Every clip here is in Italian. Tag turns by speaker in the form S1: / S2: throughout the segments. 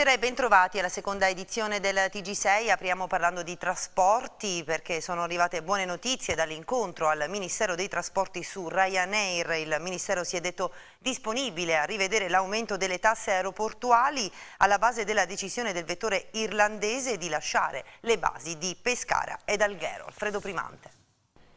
S1: Buonasera e bentrovati alla seconda edizione del TG6. Apriamo parlando di trasporti perché sono arrivate buone notizie dall'incontro al Ministero dei Trasporti su Ryanair. Il Ministero si è detto disponibile a rivedere l'aumento delle tasse aeroportuali alla base della decisione del vettore irlandese di lasciare le basi di Pescara ed Alghero. Alfredo Primante.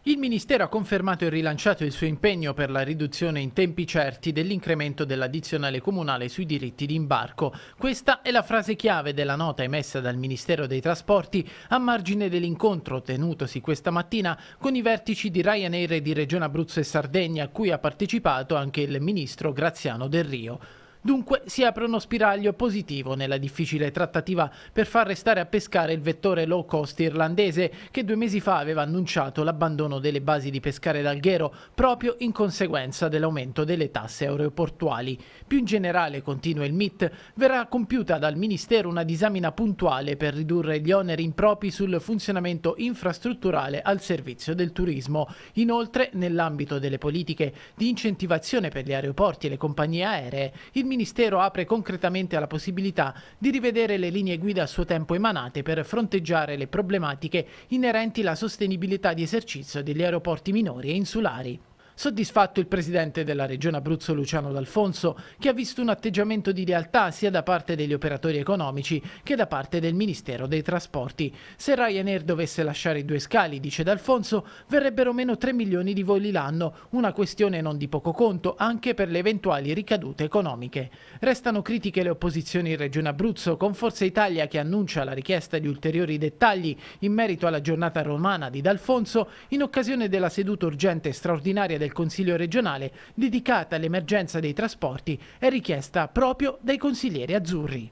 S2: Il Ministero ha confermato e rilanciato il suo impegno per la riduzione in tempi certi dell'incremento dell'addizionale comunale sui diritti di imbarco. Questa è la frase chiave della nota emessa dal Ministero dei Trasporti a margine dell'incontro tenutosi questa mattina con i vertici di Ryanair e di Regione Abruzzo e Sardegna, a cui ha partecipato anche il ministro Graziano Del Rio. Dunque si apre uno spiraglio positivo nella difficile trattativa per far restare a pescare il vettore low cost irlandese che due mesi fa aveva annunciato l'abbandono delle basi di pescare d'Alghero proprio in conseguenza dell'aumento delle tasse aeroportuali. Più in generale, continua il MIT, verrà compiuta dal Ministero una disamina puntuale per ridurre gli oneri impropri sul funzionamento infrastrutturale al servizio del turismo. Inoltre, nell'ambito delle politiche di incentivazione per gli aeroporti e le compagnie aeree, il Ministero apre concretamente alla possibilità di rivedere le linee guida a suo tempo emanate per fronteggiare le problematiche inerenti alla sostenibilità di esercizio degli aeroporti minori e insulari. Soddisfatto il presidente della Regione Abruzzo Luciano D'Alfonso, che ha visto un atteggiamento di lealtà sia da parte degli operatori economici che da parte del Ministero dei Trasporti. Se Ryanair dovesse lasciare i due scali, dice D'Alfonso, verrebbero meno 3 milioni di voli l'anno, una questione non di poco conto anche per le eventuali ricadute economiche. Restano critiche le opposizioni in Regione Abruzzo, con Forza Italia che annuncia la richiesta di ulteriori dettagli in merito alla giornata romana di D'Alfonso in occasione della seduta urgente straordinaria del Consiglio regionale dedicata all'emergenza dei trasporti è richiesta proprio dai consiglieri azzurri.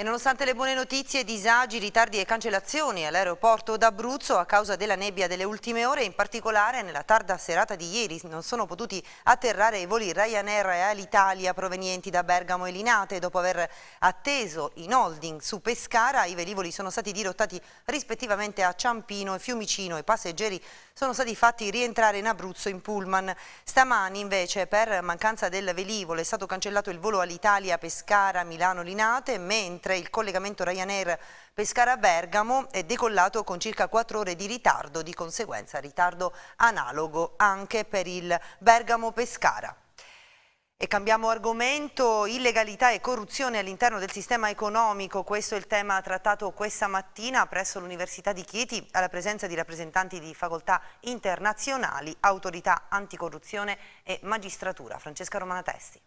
S1: E nonostante le buone notizie, disagi, ritardi e cancellazioni all'aeroporto d'Abruzzo a causa della nebbia delle ultime ore, in particolare nella tarda serata di ieri non sono potuti atterrare i voli Ryanair e Alitalia provenienti da Bergamo e Linate. Dopo aver atteso in holding su Pescara, i velivoli sono stati dirottati rispettivamente a Ciampino e Fiumicino. I passeggeri sono stati fatti rientrare in Abruzzo in pullman. Stamani invece per mancanza del velivolo è stato cancellato il volo all'Italia Pescara-Milano-Linate mentre il collegamento Ryanair Pescara-Bergamo è decollato con circa 4 ore di ritardo, di conseguenza ritardo analogo anche per il Bergamo-Pescara. E cambiamo argomento, illegalità e corruzione all'interno del sistema economico, questo è il tema trattato questa mattina presso l'Università di Chieti alla presenza di rappresentanti di facoltà internazionali, autorità anticorruzione e magistratura. Francesca Romana Testi.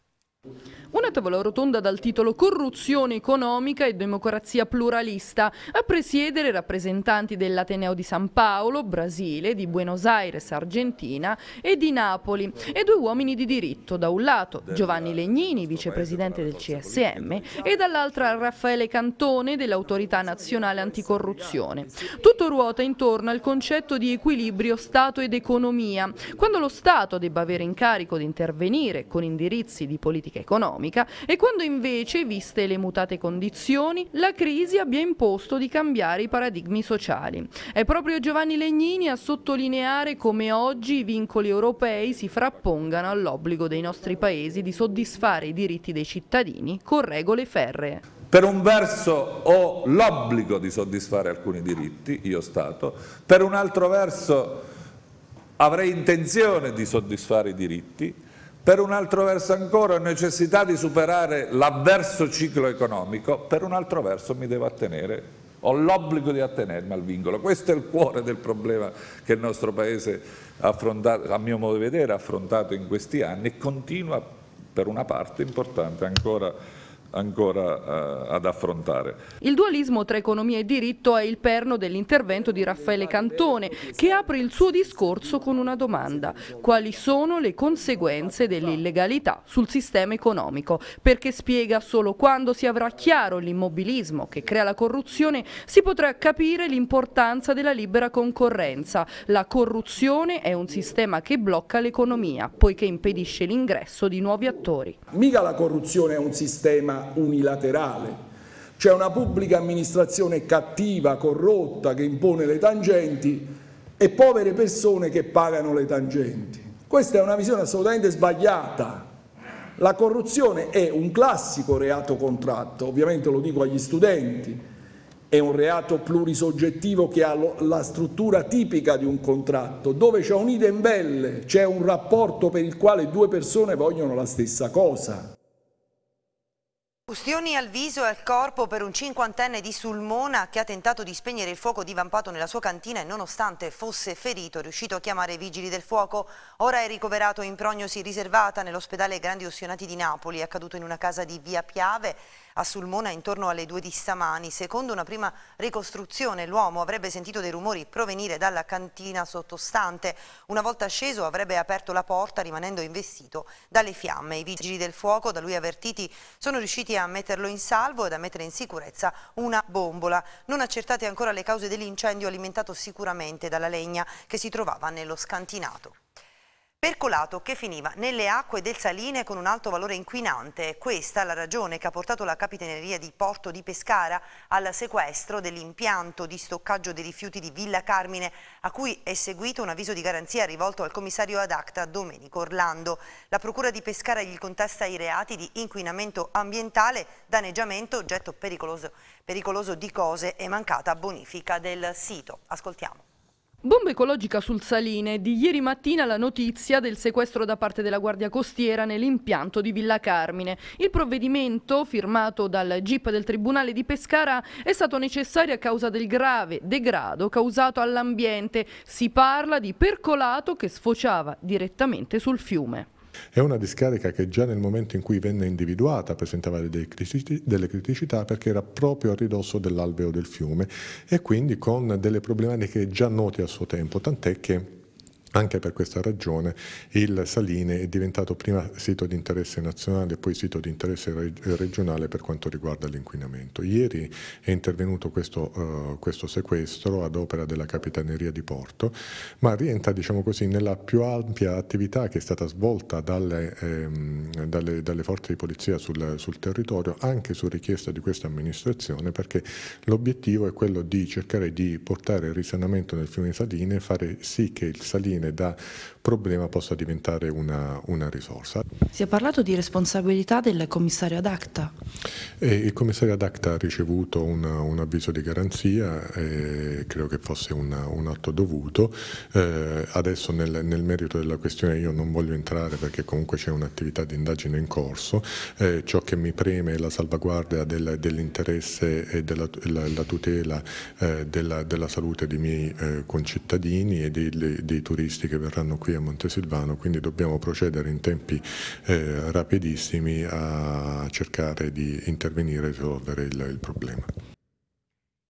S3: Una tavola rotonda dal titolo Corruzione economica e democrazia pluralista. A presiedere rappresentanti dell'Ateneo di San Paolo, Brasile, di Buenos Aires, Argentina e di Napoli e due uomini di diritto, da un lato Giovanni Legnini, vicepresidente del CSM, e dall'altra Raffaele Cantone dell'Autorità Nazionale Anticorruzione. Tutto ruota intorno al concetto di equilibrio Stato ed economia. Quando lo Stato debba avere in carico di intervenire con indirizzi di politica politica economica e quando invece, viste le mutate condizioni, la crisi abbia imposto di cambiare i paradigmi sociali. È proprio Giovanni Legnini a sottolineare come oggi i vincoli europei si frappongano all'obbligo dei nostri paesi di soddisfare i diritti dei cittadini con regole ferree.
S4: Per un verso ho l'obbligo di soddisfare alcuni diritti, io Stato, per un altro verso avrei intenzione di soddisfare i diritti, per un altro verso ancora ho necessità di superare l'avverso ciclo economico, per un altro verso mi devo attenere, ho l'obbligo di attenermi al vincolo. Questo è il cuore del problema che il nostro Paese ha a mio modo di vedere, ha affrontato in questi anni e continua per una parte importante ancora ancora eh, ad affrontare.
S3: Il dualismo tra economia e diritto è il perno dell'intervento di Raffaele Cantone che apre il suo discorso con una domanda. Quali sono le conseguenze dell'illegalità sul sistema economico? Perché spiega solo quando si avrà chiaro l'immobilismo che crea la corruzione si potrà capire l'importanza della libera concorrenza. La corruzione è un sistema che blocca l'economia poiché impedisce l'ingresso di nuovi attori.
S5: Mica la corruzione è un sistema unilaterale. C'è una pubblica amministrazione cattiva, corrotta, che impone le tangenti e povere persone che pagano le tangenti. Questa è una visione assolutamente sbagliata. La corruzione è un classico reato contratto, ovviamente lo dico agli studenti, è un reato plurisoggettivo che ha la struttura tipica di un contratto, dove c'è un idem belle, c'è un rapporto per il quale due persone vogliono la stessa cosa.
S1: Ustioni al viso e al corpo per un cinquantenne di Sulmona che ha tentato di spegnere il fuoco divampato nella sua cantina e nonostante fosse ferito è riuscito a chiamare i vigili del fuoco. Ora è ricoverato in prognosi riservata nell'ospedale Grandi Ustionati di Napoli, accaduto in una casa di Via Piave a Sulmona intorno alle due di stamani. Secondo una prima ricostruzione l'uomo avrebbe sentito dei rumori provenire dalla cantina sottostante. Una volta sceso avrebbe aperto la porta rimanendo investito dalle fiamme. I vigili del fuoco da lui avvertiti sono riusciti a metterlo in salvo ed a mettere in sicurezza una bombola. Non accertate ancora le cause dell'incendio alimentato sicuramente dalla legna che si trovava nello scantinato percolato che finiva nelle acque del saline con un alto valore inquinante. Questa è la ragione che ha portato la Capitaneria di Porto di Pescara al sequestro dell'impianto di stoccaggio dei rifiuti di Villa Carmine, a cui è seguito un avviso di garanzia rivolto al commissario ad acta Domenico Orlando. La Procura di Pescara gli contesta i reati di inquinamento ambientale, danneggiamento, oggetto pericoloso, pericoloso di cose e mancata bonifica del sito. Ascoltiamo.
S3: Bomba ecologica sul Saline, di ieri mattina la notizia del sequestro da parte della Guardia Costiera nell'impianto di Villa Carmine. Il provvedimento, firmato dal GIP del Tribunale di Pescara, è stato necessario a causa del grave degrado causato all'ambiente. Si parla di percolato che sfociava direttamente sul fiume.
S4: È una discarica che già nel momento in cui venne individuata presentava delle criticità perché era proprio a ridosso dell'alveo del fiume e quindi con delle problematiche già note al suo tempo, tant'è che anche per questa ragione il Saline è diventato prima sito di interesse nazionale e poi sito di interesse regionale per quanto riguarda l'inquinamento. Ieri è intervenuto questo, uh, questo, sequestro ad opera della Capitaneria di Porto, ma rientra diciamo così, nella più ampia attività che è stata svolta dalle, ehm, dalle, dalle forze di polizia sul, sul territorio, anche su richiesta di questa amministrazione, perché l'obiettivo è quello di cercare di portare il risanamento nel fiume Saline e fare sì che il Saline da problema possa diventare una, una risorsa.
S3: Si è parlato di responsabilità del commissario ad acta.
S4: E il commissario ad acta ha ricevuto una, un avviso di garanzia, eh, credo che fosse una, un atto dovuto. Eh, adesso nel, nel, merito della questione io non voglio entrare perché comunque c'è un'attività di indagine in corso. Eh, ciò che mi preme è la salvaguardia del, dell'interesse e della la, la tutela eh, della, della, salute dei miei eh, concittadini e dei, dei, dei turisti che verranno qui qui a Montesilvano, quindi dobbiamo procedere in tempi eh, rapidissimi a cercare di intervenire e risolvere il, il problema.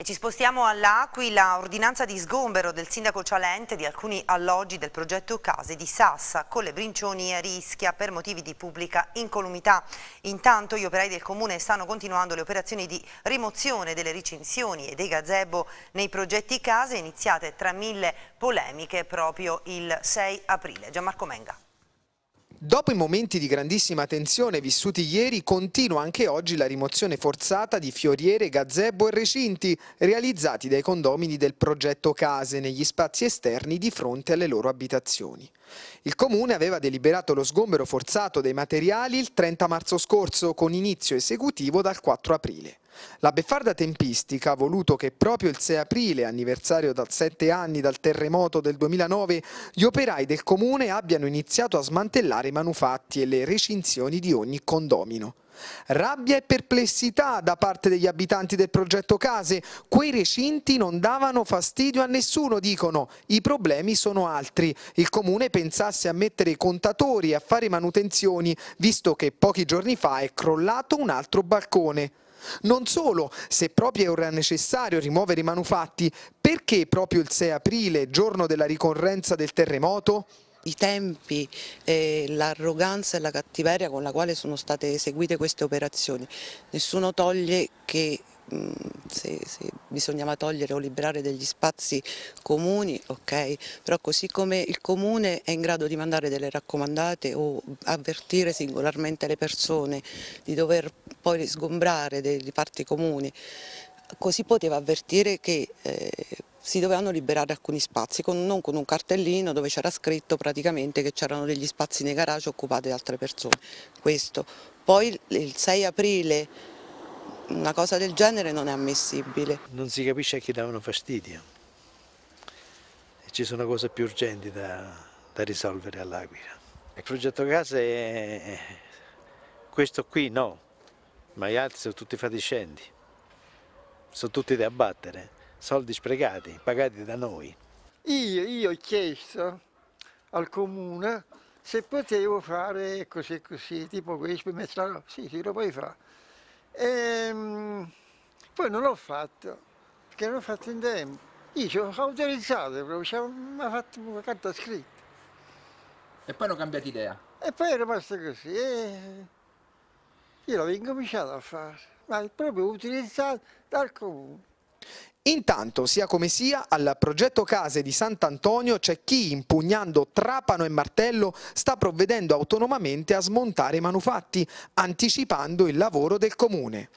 S1: E ci spostiamo all'Aquila, ordinanza di sgombero del sindaco Cialente di alcuni alloggi del progetto Case di Sassa, con le Brincioni a Rischia per motivi di pubblica incolumità. Intanto gli operai del comune stanno continuando le operazioni di rimozione delle ricinzioni e dei gazebo nei progetti case iniziate tra mille polemiche proprio il 6 aprile. Gianmarco Menga.
S6: Dopo i momenti di grandissima tensione vissuti ieri, continua anche oggi la rimozione forzata di fioriere, gazebo e recinti realizzati dai condomini del progetto Case negli spazi esterni di fronte alle loro abitazioni. Il Comune aveva deliberato lo sgombero forzato dei materiali il 30 marzo scorso con inizio esecutivo dal 4 aprile. La beffarda tempistica ha voluto che proprio il 6 aprile, anniversario da sette anni dal terremoto del 2009, gli operai del comune abbiano iniziato a smantellare i manufatti e le recinzioni di ogni condomino. Rabbia e perplessità da parte degli abitanti del progetto Case. Quei recinti non davano fastidio a nessuno, dicono. I problemi sono altri. Il comune pensasse a mettere i contatori e a fare manutenzioni, visto che pochi giorni fa è crollato un altro balcone. Non solo, se proprio era necessario rimuovere i manufatti, perché proprio il 6 aprile, giorno della ricorrenza del terremoto? i tempi, eh, l'arroganza
S1: e la cattiveria con la quale sono state eseguite queste operazioni. Nessuno toglie che mh, se, se, bisognava togliere o liberare degli spazi comuni, ok, però così come il comune è in grado di mandare delle raccomandate o avvertire singolarmente le persone di dover poi sgombrare delle parti comuni, così poteva avvertire che eh, si dovevano liberare alcuni spazi, con, non con un cartellino dove c'era scritto praticamente che c'erano degli spazi nei garage occupati da altre persone. Questo. Poi il 6 aprile una cosa del genere non è ammissibile. Non si capisce a chi davano fastidio.
S6: E ci sono cose più urgenti da, da risolvere all'Aquila. Il progetto Casa è questo qui, no, ma gli altri sono tutti fatiscenti,
S2: sono tutti da abbattere, soldi sprecati, pagati da noi.
S7: Io, io ho chiesto al comune se potevo fare così e così, tipo questo, metterlo, sì, sì, lo puoi fare. E, ehm, poi non l'ho fatto, perché non l'ho fatto in tempo. Io ci ho autorizzato, mi ha fatto una carta scritta. E poi hanno cambiato idea? E poi è rimasto così. E io l'avevo incominciato a fare, ma è proprio utilizzato dal comune.
S6: Intanto, sia come sia, al progetto Case di Sant'Antonio c'è chi, impugnando trapano e martello, sta provvedendo autonomamente a smontare i manufatti, anticipando il lavoro del comune.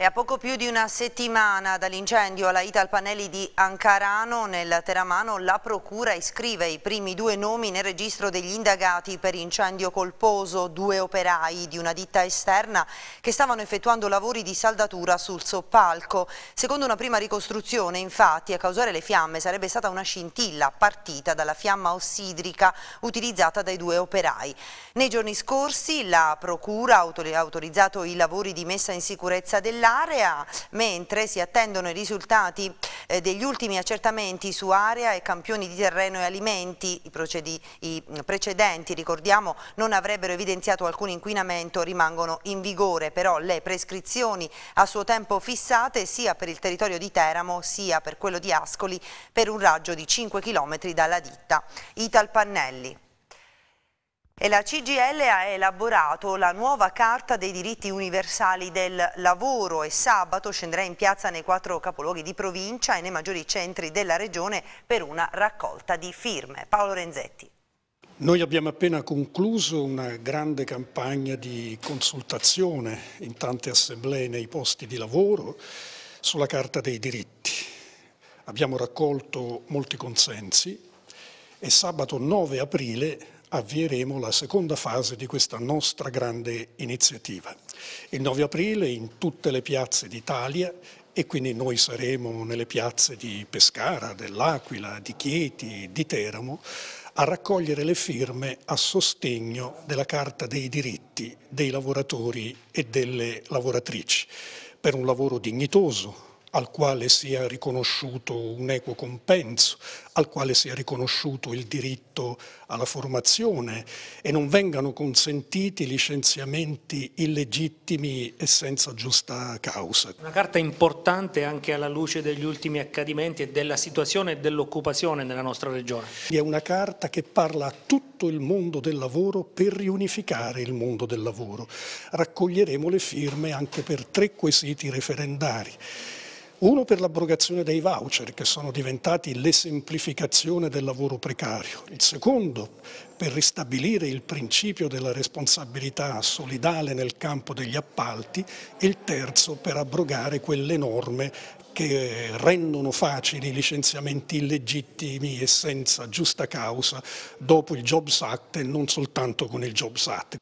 S1: È a poco più di una settimana dall'incendio alla Italpanelli di Ancarano nel Teramano la procura iscrive i primi due nomi nel registro degli indagati per incendio colposo, due operai di una ditta esterna che stavano effettuando lavori di saldatura sul soppalco. Secondo una prima ricostruzione infatti a causare le fiamme sarebbe stata una scintilla partita dalla fiamma ossidrica utilizzata dai due operai. Nei giorni scorsi la procura ha autorizzato i lavori di messa in sicurezza dell'acqua dell'area, mentre si attendono i risultati eh, degli ultimi accertamenti su area e campioni di terreno e alimenti. I, procedi, I, mm, precedenti, ricordiamo, non avrebbero evidenziato alcun inquinamento, rimangono in vigore però le prescrizioni a suo tempo fissate sia per il territorio di Teramo sia per quello di Ascoli per un raggio di 5 km dalla ditta. Ital Pannelli. E la CGL ha elaborato la nuova Carta dei diritti universali del lavoro e sabato scenderà in piazza nei quattro capoluoghi di provincia e nei maggiori centri della regione per una raccolta di firme. Paolo Renzetti.
S8: Noi abbiamo appena concluso una grande campagna di consultazione in tante assemblee nei posti di lavoro sulla Carta dei diritti. Abbiamo raccolto molti consensi e sabato 9 aprile avvieremo la seconda fase di questa nostra grande iniziativa. Il 9 aprile in tutte le piazze d'Italia e quindi noi saremo nelle piazze di Pescara, dell'Aquila, di Chieti, di Teramo a raccogliere le firme a sostegno della Carta dei diritti dei lavoratori e delle lavoratrici per un lavoro dignitoso, al quale sia riconosciuto un equo compenso, al quale sia riconosciuto il diritto alla formazione e non vengano consentiti licenziamenti illegittimi e senza giusta causa.
S9: Una carta importante anche alla luce degli ultimi accadimenti e della situazione e dell'occupazione nella nostra regione.
S8: È una carta che parla a tutto il mondo del lavoro per riunificare il mondo del lavoro. Raccoglieremo le firme anche per tre quesiti referendari uno per l'abrogazione dei voucher che sono diventati l'esemplificazione del lavoro precario, il secondo per ristabilire il principio della responsabilità solidale nel campo degli appalti e il terzo per abrogare quelle norme che rendono facili i licenziamenti illegittimi e senza giusta causa dopo il Jobs Act e non soltanto con il Jobs Act.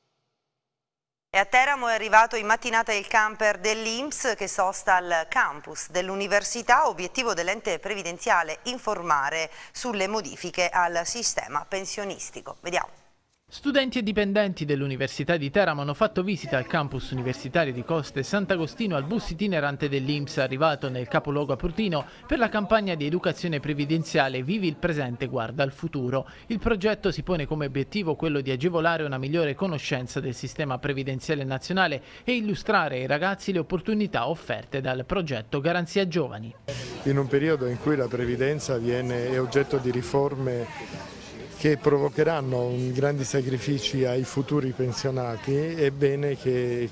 S1: E a Teramo è arrivato in mattinata il camper dell'Inps che sosta al campus dell'università, obiettivo dell'ente previdenziale informare sulle modifiche al sistema pensionistico. Vediamo.
S2: Studenti e dipendenti dell'Università di Teramo hanno fatto visita al campus universitario di Coste Sant'Agostino al bus itinerante dell'Inps arrivato nel capoluogo aprutino per la campagna di educazione previdenziale Vivi il presente, guarda al futuro. Il progetto si pone come obiettivo quello di agevolare una migliore conoscenza del sistema previdenziale nazionale e illustrare ai ragazzi le opportunità offerte dal progetto Garanzia Giovani.
S5: In un periodo in cui la previdenza viene, è oggetto di riforme che provocheranno grandi sacrifici ai futuri pensionati, è bene che,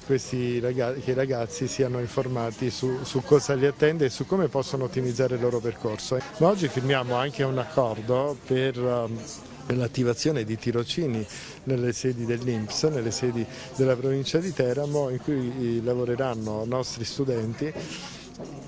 S5: ragazzi, che i ragazzi siano informati su, su, cosa li attende e su come possono ottimizzare il loro percorso. Ma oggi firmiamo anche un accordo per... Um, per l'attivazione di tirocini nelle sedi dell'Inps, nelle sedi della provincia di Teramo in cui lavoreranno nostri studenti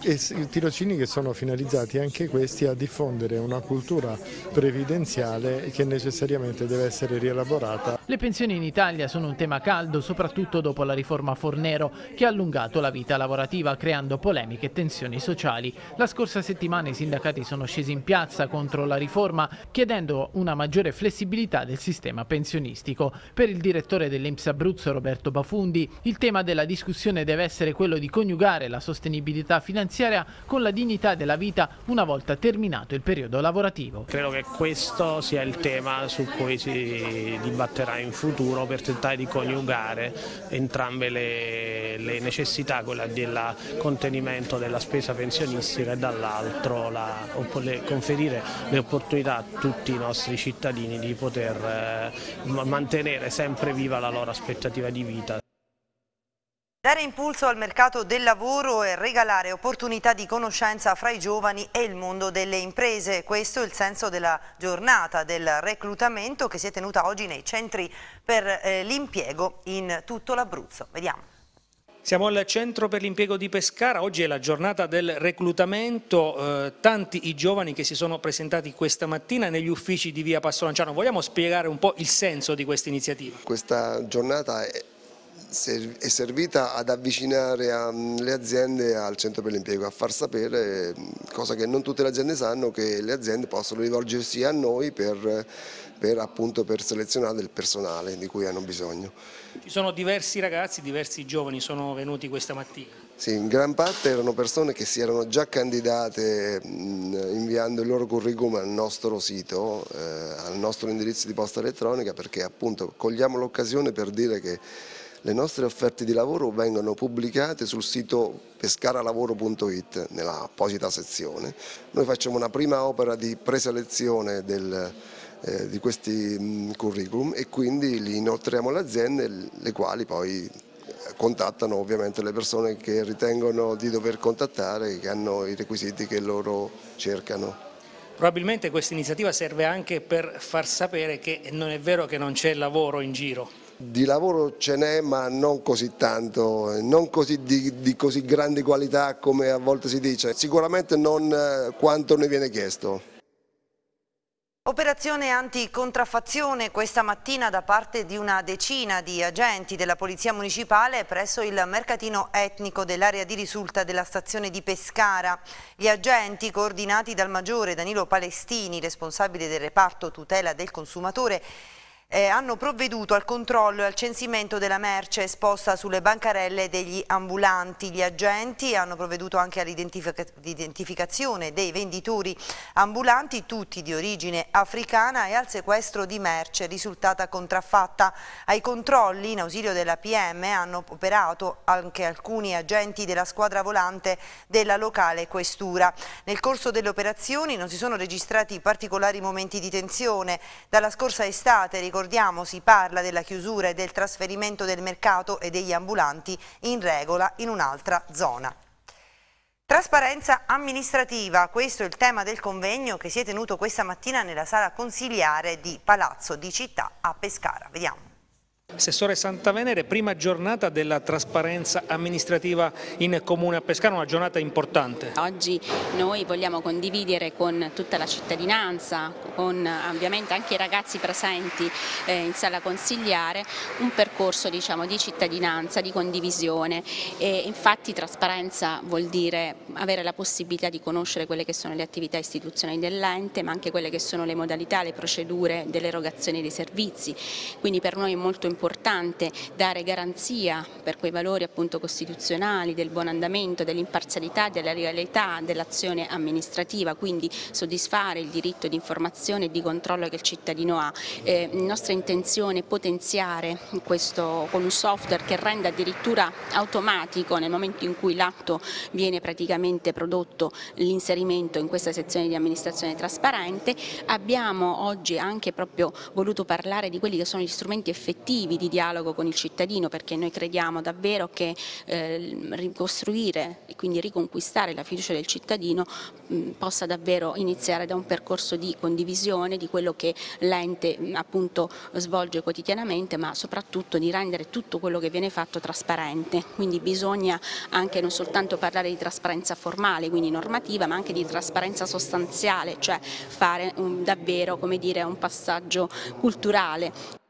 S5: e tirocini che sono finalizzati anche questi a diffondere una cultura previdenziale che necessariamente deve essere rielaborata
S2: le pensioni in Italia sono un tema caldo, soprattutto dopo la riforma Fornero, che ha allungato la vita lavorativa creando polemiche e tensioni sociali. La scorsa settimana i sindacati sono scesi in piazza contro la riforma, chiedendo una maggiore flessibilità del sistema pensionistico. Per il direttore dell'Inps Abruzzo, Roberto Bafundi, il tema della discussione deve essere quello di coniugare la sostenibilità finanziaria con la dignità della vita una volta terminato il periodo lavorativo. Credo che questo sia il tema su cui si dibatterà in futuro per tentare di coniugare entrambe le, le necessità, quella del contenimento della spesa pensionistica e dall'altro la, le, conferire le opportunità a tutti i nostri cittadini di poter eh, mantenere sempre viva la loro aspettativa di vita.
S1: Dare impulso al mercato del lavoro e regalare opportunità di conoscenza fra i giovani e il mondo delle imprese. Questo è il senso della giornata del reclutamento che si è tenuta oggi nei centri per eh, l'impiego in tutto l'Abruzzo. Vediamo.
S9: Siamo al centro per l'impiego di Pescara, oggi è la giornata del reclutamento, eh, tanti i giovani che si sono presentati questa mattina negli uffici di via Passo Lanciano, vogliamo spiegare un po' il senso di questa iniziativa?
S7: Questa giornata è è servita ad avvicinare ehm, le aziende al centro per l'impiego, a far sapere, ehm, cosa che non tutte le aziende sanno, che le aziende possono rivolgersi a noi per, per, appunto, per selezionare il personale di cui hanno bisogno.
S9: Ci sono diversi ragazzi, diversi giovani sono venuti questa mattina.
S7: Sì, in gran parte erano persone che si erano già candidate inviando il loro curriculum al nostro sito, eh, al nostro indirizzo di posta elettronica perché appunto cogliamo l'occasione per dire che le nostre offerte di lavoro vengono pubblicate sul sito pescaralavoro.it nella apposita sezione. Noi facciamo una prima opera di preselezione del, eh, di questi mh, mm, curriculum e quindi li inoltriamo alle aziende le quali poi eh, contattano ovviamente le persone che ritengono di dover contattare, e che hanno i requisiti che loro cercano.
S9: Probabilmente questa iniziativa serve anche per far sapere che non è vero che non c'è lavoro in giro.
S7: Di lavoro ce n'è ma non così tanto, eh, non così di, di, così grande qualità come a volte si dice, sicuramente non eh, quanto ne viene chiesto.
S1: Operazione anticontraffazione questa mattina da parte di una decina di agenti della Polizia Municipale presso il mercatino etnico dell'area di risulta della stazione di Pescara. Gli agenti, coordinati dal maggiore Danilo Palestini, responsabile del reparto tutela del consumatore, eh, hanno provveduto al controllo e al censimento della merce esposta sulle bancarelle degli ambulanti. Gli agenti hanno provveduto anche all'identificazione dei venditori ambulanti, tutti di origine africana, e al sequestro di merce risultata contraffatta. Ai controlli in ausilio della PM hanno operato anche alcuni agenti della squadra volante della locale questura. Nel corso delle operazioni non si sono registrati particolari momenti di tensione. Dalla scorsa estate, ricordiamo ricordiamo si parla della chiusura e del trasferimento del mercato e degli ambulanti in regola in un'altra zona. Trasparenza amministrativa, questo è il tema del convegno che si è tenuto questa mattina nella sala consiliare di Palazzo di Città a Pescara. Vediamo.
S9: Assessore Santavenere, prima giornata della trasparenza amministrativa in Comune a Pescara, una giornata importante.
S10: Oggi noi vogliamo condividere con tutta la cittadinanza, con ovviamente anche i ragazzi presenti eh, in sala consigliare, un percorso diciamo, di cittadinanza, di condivisione e infatti trasparenza vuol dire avere la possibilità di conoscere quelle che sono le attività istituzionali dell'ente, ma anche quelle che sono le modalità, le procedure dell'erogazione dei servizi, quindi per noi è molto importante importante dare garanzia per quei valori appunto costituzionali del buon andamento, dell'imparzialità, della legalità dell'azione amministrativa, quindi soddisfare il diritto di informazione e di controllo che il cittadino ha. Eh, nostra intenzione è potenziare questo con un software che renda addirittura automatico nel momento in cui l'atto viene praticamente prodotto l'inserimento in questa sezione di amministrazione trasparente. Abbiamo oggi anche proprio voluto parlare di quelli che sono gli strumenti effettivi tentativi di dialogo con il cittadino perché noi crediamo davvero che eh, ricostruire e quindi riconquistare la fiducia del cittadino mh, mm, possa davvero iniziare da un percorso di condivisione di quello che l'ente mm, appunto svolge quotidianamente ma soprattutto di rendere tutto quello che viene fatto trasparente, quindi bisogna anche non soltanto parlare di trasparenza formale, quindi normativa, ma anche di trasparenza sostanziale, cioè fare un, davvero come dire, un passaggio culturale.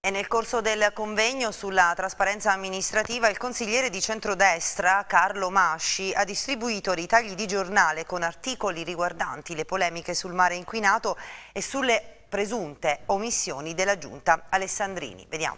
S1: E nel corso del convegno sulla trasparenza amministrativa il consigliere di centrodestra Carlo Masci ha distribuito ritagli di giornale con articoli riguardanti le polemiche sul mare inquinato e sulle presunte omissioni della giunta Alessandrini. Vediamo.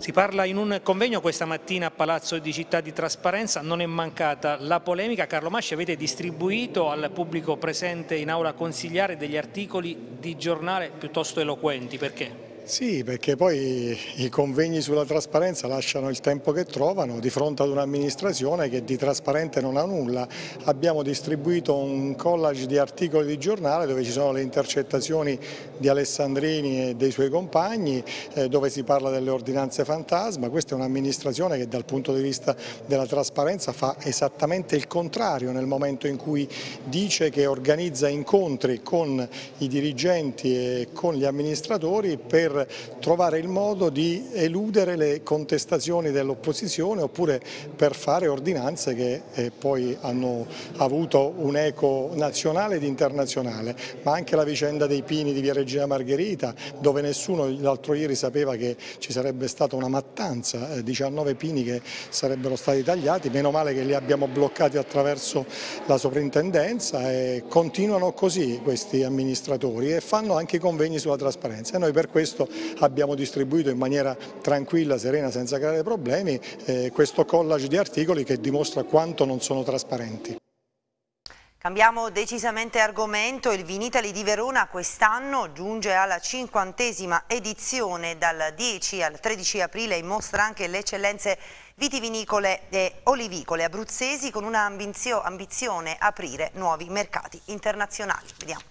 S9: Si parla in un convegno questa mattina a Palazzo di Città di Trasparenza, non è mancata la polemica. Carlo Masci avete distribuito al pubblico presente in aula consigliare degli articoli di giornale piuttosto eloquenti, perché?
S5: Sì, perché poi i convegni sulla trasparenza lasciano il tempo che trovano di fronte ad un'amministrazione che di trasparente non ha nulla. Abbiamo distribuito un collage di articoli di giornale dove ci sono le intercettazioni di Alessandrini e dei suoi compagni, eh, dove si parla delle ordinanze fantasma. Questa è un'amministrazione che dal punto di vista della trasparenza fa esattamente il contrario nel momento in cui dice che organizza incontri con i dirigenti e con gli amministratori per trovare il modo di eludere le contestazioni dell'opposizione oppure per fare ordinanze che eh, poi hanno avuto un eco nazionale ed internazionale, ma anche la vicenda dei pini di via Regina Margherita dove nessuno l'altro ieri sapeva che ci sarebbe stata una mattanza, 19 eh, pini che sarebbero stati tagliati, meno male che li abbiamo bloccati attraverso la soprintendenza e continuano così questi amministratori e fanno anche i convegni sulla trasparenza e noi per questo abbiamo distribuito in maniera tranquilla, serena, senza creare problemi eh, questo collage di articoli che dimostra quanto non sono trasparenti.
S1: Cambiamo decisamente argomento, il Vinitali di Verona quest'anno giunge alla cinquantesima edizione dal 10 al 13 aprile e mostra anche le eccellenze vitivinicole e olivicole abruzzesi con un'ambizione ambizione aprire nuovi mercati internazionali. Vediamo.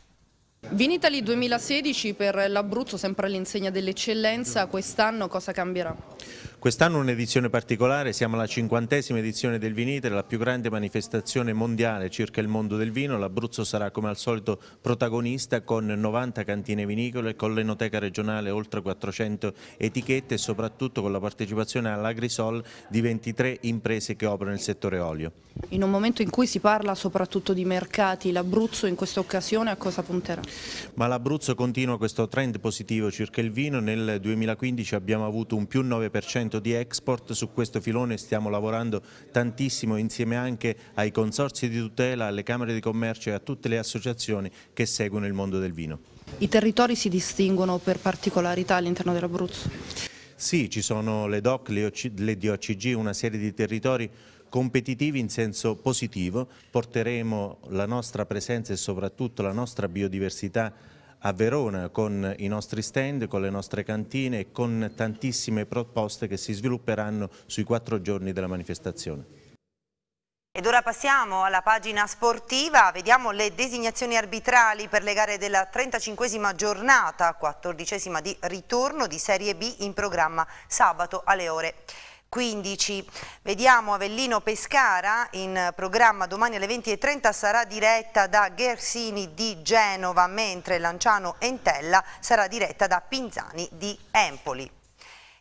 S3: Vinitali 2016 per l'Abruzzo, sempre all'insegna dell'eccellenza, quest'anno cosa cambierà?
S11: Quest'anno un'edizione particolare, siamo alla cinquantesima edizione del Viniter, la più grande manifestazione mondiale circa il mondo del vino. L'Abruzzo sarà come al solito protagonista con 90 cantine vinicole, con l'enoteca regionale oltre 400 etichette e soprattutto con la partecipazione all'Agrisol di 23 imprese che operano nel settore olio.
S3: In un momento in cui si parla soprattutto di mercati, l'Abruzzo in questa occasione a cosa punterà?
S11: Ma l'Abruzzo continua questo trend positivo circa il vino, nel 2015 abbiamo avuto un più 9% mercato di export, su questo filone stiamo lavorando tantissimo insieme anche ai consorzi di tutela, alle Camere di Commercio e a tutte le associazioni che seguono il mondo del vino.
S3: I territori si distinguono per particolarità all'interno dell'Abruzzo?
S11: Sì, ci sono le DOC, le DOCG, una serie di territori competitivi in senso positivo, porteremo la nostra presenza e soprattutto la nostra biodiversità a Verona con i nostri stand, con le nostre cantine e con tantissime proposte che si svilupperanno sui quattro giorni della manifestazione.
S1: Ed ora passiamo alla pagina sportiva, vediamo le designazioni arbitrali per le gare della 35esima giornata, 14esima di ritorno di Serie B in programma sabato alle ore 15. Vediamo Avellino Pescara in programma domani alle 20.30 sarà diretta da Gersini di Genova mentre Lanciano Entella sarà diretta da Pinzani di Empoli.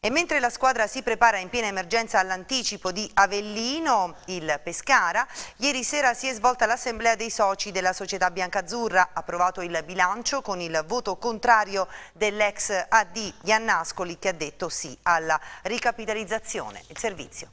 S1: E mentre la squadra si prepara in piena emergenza all'anticipo di Avellino, il Pescara, ieri sera si è svolta l'assemblea dei soci della società Biancazzurra, approvato il bilancio con il voto contrario dell'ex AD Giannascoli che ha detto sì alla ricapitalizzazione. Il servizio.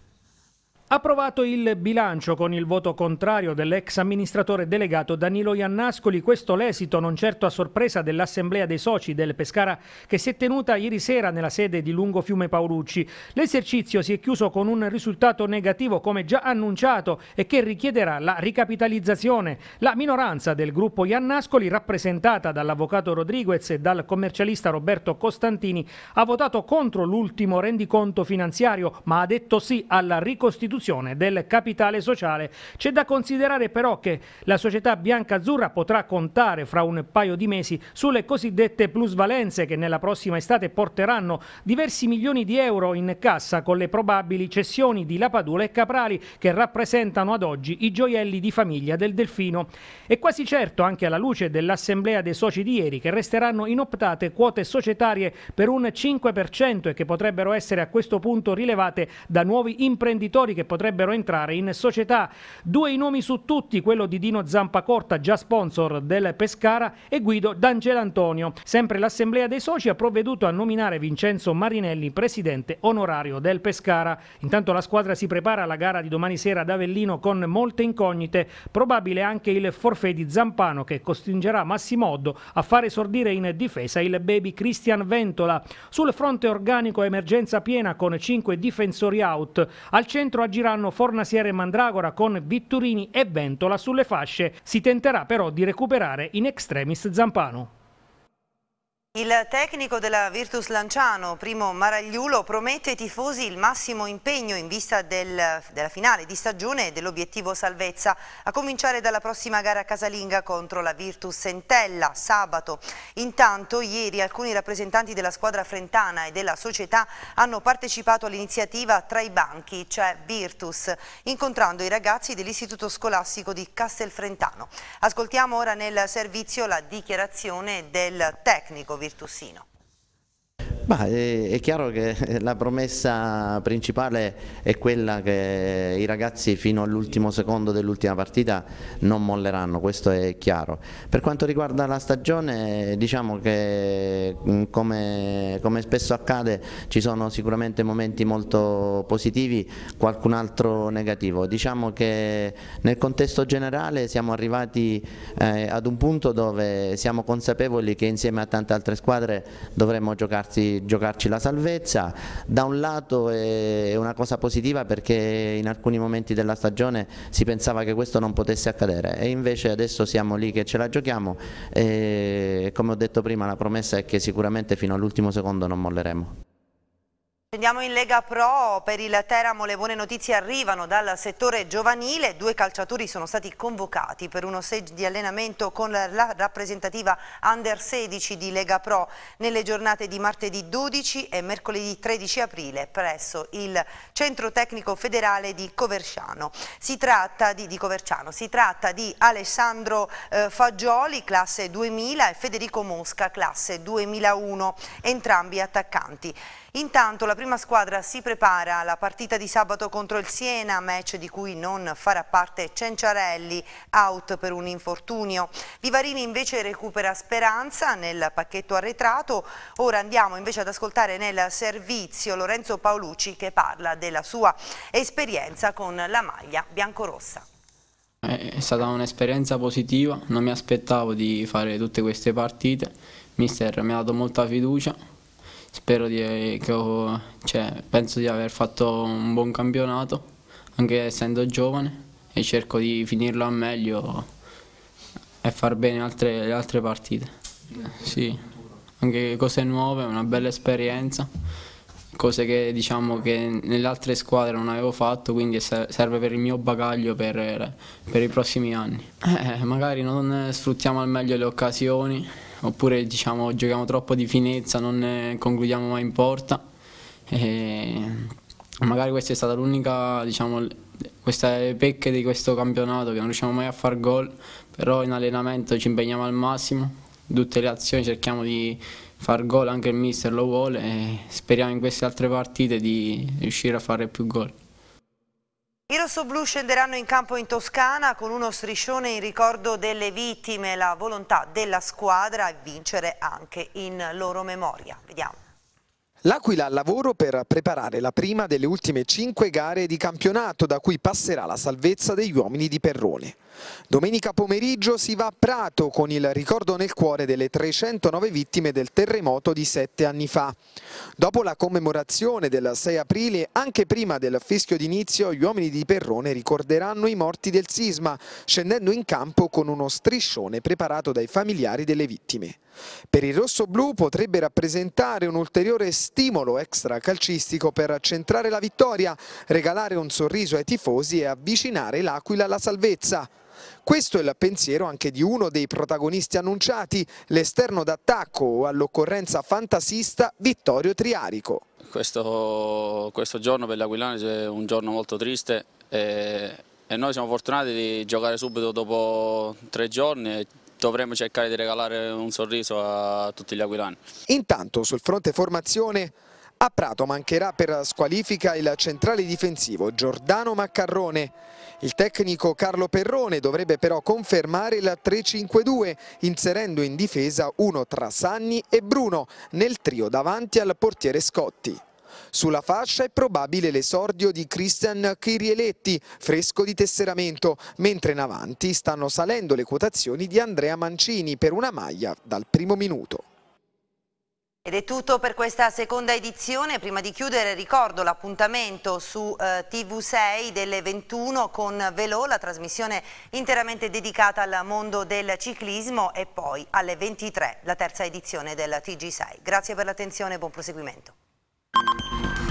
S9: Approvato il bilancio con il voto contrario dell'ex amministratore delegato Danilo Iannascoli, questo l'esito non certo a sorpresa dell'assemblea dei soci del Pescara che si è tenuta ieri sera nella sede di Lungo Fiume Paolucci. L'esercizio si è chiuso con un risultato negativo come già annunciato e che richiederà la ricapitalizzazione. La minoranza del gruppo Iannascoli, rappresentata dall'avvocato Rodriguez e dal commercialista Roberto Costantini, ha votato contro l'ultimo rendiconto finanziario ma ha detto sì alla ricostituzione riduzione del capitale sociale. C'è da considerare però che la società bianca-azzurra potrà contare fra un paio di mesi sulle cosiddette plusvalenze che nella prossima estate porteranno diversi milioni di euro in cassa con le probabili cessioni di Lapadula e Caprali che rappresentano ad oggi i gioielli di famiglia del Delfino. È quasi certo, anche alla luce dell'assemblea dei soci di ieri, che resteranno inoptate quote societarie per un 5% e che potrebbero essere a questo punto rilevate da nuovi imprenditori che potrebbero entrare in società. Due i nomi su tutti, quello di Dino Zampacorta, già sponsor del Pescara, e Guido D'Angelo Antonio. Sempre l'assemblea dei soci ha provveduto a nominare Vincenzo Marinelli presidente onorario del Pescara. Intanto la squadra si prepara alla gara di domani sera ad Avellino con molte incognite, probabile anche il forfè di Zampano che costringerà Massimo Oddo a fare esordire in difesa il baby Cristian Ventola. Sul fronte organico emergenza piena con 5 difensori out, al centro a agiranno Fornasiere e Mandragora con Vitturini e Ventola sulle fasce. Si tenterà però di recuperare in extremis Zampano.
S1: Il tecnico della Virtus Lanciano, Primo Maragliulo, promette ai tifosi il massimo impegno in vista del, della finale di stagione e dell'obiettivo salvezza, a cominciare dalla prossima gara casalinga contro la Virtus Sentella, sabato. Intanto, ieri alcuni rappresentanti della squadra frentana e della società hanno partecipato all'iniziativa Tra i banchi, cioè Virtus, incontrando i ragazzi dell'Istituto Scolastico di Castelfrentano. Ascoltiamo ora nel servizio la dichiarazione del tecnico Virtusino.
S2: Ma è chiaro che la promessa principale è quella che i ragazzi fino all'ultimo secondo dell'ultima partita non molleranno, questo è chiaro. Per quanto riguarda la stagione diciamo che mm, come, come spesso accade ci sono sicuramente momenti molto positivi, qualcun altro negativo. Diciamo che nel contesto generale siamo arrivati eh, ad un punto dove siamo consapevoli che insieme a tante altre squadre dovremmo giocarsi giocarci la salvezza, da un lato è una cosa positiva perché in alcuni momenti della stagione si pensava che questo non potesse accadere e invece adesso siamo lì che ce la giochiamo e come ho detto prima la promessa è che sicuramente fino all'ultimo secondo non molleremo.
S1: Andiamo in Lega Pro, per il Teramo le buone notizie arrivano dal settore giovanile, due calciatori sono stati convocati per uno stage di allenamento con la rappresentativa Under 16 di Lega Pro nelle giornate di martedì 12 e mercoledì 13 aprile presso il Centro Tecnico Federale di Coverciano. Si tratta di, di, Coverciano, si tratta di Alessandro eh, Fagioli, classe 2000 e Federico Mosca, classe 2001, entrambi attaccanti. Intanto la prima squadra si prepara alla partita di sabato contro il Siena, match di cui non farà parte Cenciarelli, out per un infortunio. Vivarini invece recupera speranza nel pacchetto arretrato. Ora andiamo invece ad ascoltare nel servizio Lorenzo Paolucci che parla della sua esperienza con la maglia biancorossa.
S12: Eh, è stata un'esperienza positiva, non mi aspettavo di fare tutte queste partite. Mister mi ha dato molta fiducia, spero di, che ho, cioè, penso di aver fatto un buon campionato, anche essendo giovane, e cerco di finirlo al meglio e far bene altre, le altre partite. Sì, anche cose nuove, una bella esperienza, cose che diciamo che nelle altre squadre non avevo fatto, quindi serve per il mio bagaglio per, per i prossimi anni. Eh, magari non sfruttiamo al meglio le occasioni oppure diciamo, giochiamo troppo di finezza, non eh, concludiamo mai in porta. E magari questa è stata l'unica, diciamo, questa è le pecche di questo campionato che non riusciamo mai a far gol, però in allenamento ci impegniamo al massimo, tutte le azioni cerchiamo di far gol, anche il mister lo vuole e speriamo in queste altre partite di riuscire a fare più gol.
S1: I rossoblù scenderanno in campo in Toscana con uno striscione in ricordo delle vittime, la volontà della squadra è vincere anche in loro memoria. Vediamo.
S6: L'Aquila al lavoro per preparare la prima delle ultime cinque gare di campionato da cui passerà la salvezza degli uomini di Perrone. Domenica pomeriggio si va a Prato con il ricordo nel cuore delle 309 vittime del terremoto di sette anni fa. Dopo la commemorazione del 6 aprile, anche prima del fischio d'inizio, gli uomini di Perrone ricorderanno i morti del sisma, scendendo in campo con uno striscione preparato dai familiari delle vittime. Per il rosso-blu potrebbe rappresentare un ulteriore stimolo extra calcistico per centrare la vittoria, regalare un sorriso ai tifosi e avvicinare l'Aquila alla salvezza. Questo è il pensiero anche di uno dei protagonisti annunciati, l'esterno d'attacco o all'occorrenza fantasista Vittorio Triarico.
S12: Questo, questo giorno per l'Aquilani è un giorno molto triste e, eh, e, noi siamo fortunati di giocare subito dopo tre giorni dovremmo cercare di regalare un sorriso a tutti gli aquilani.
S6: Intanto sul fronte formazione a Prato mancherà per squalifica il centrale difensivo Giordano Maccarrone. Il tecnico Carlo Perrone dovrebbe però confermare il 3-5-2 inserendo in difesa uno tra Sanni e Bruno nel trio davanti al portiere Scotti. Sulla fascia è probabile l'esordio di Christian Chirieletti, fresco di tesseramento, mentre in avanti stanno salendo le quotazioni di Andrea Mancini per una maglia dal primo minuto.
S1: Ed è tutto per questa seconda edizione, prima di chiudere ricordo l'appuntamento su eh, TV6 delle 21 con Velò, la trasmissione interamente dedicata al mondo del ciclismo e poi alle 23 la terza edizione del TG6. Grazie per l'attenzione e buon proseguimento. Thank you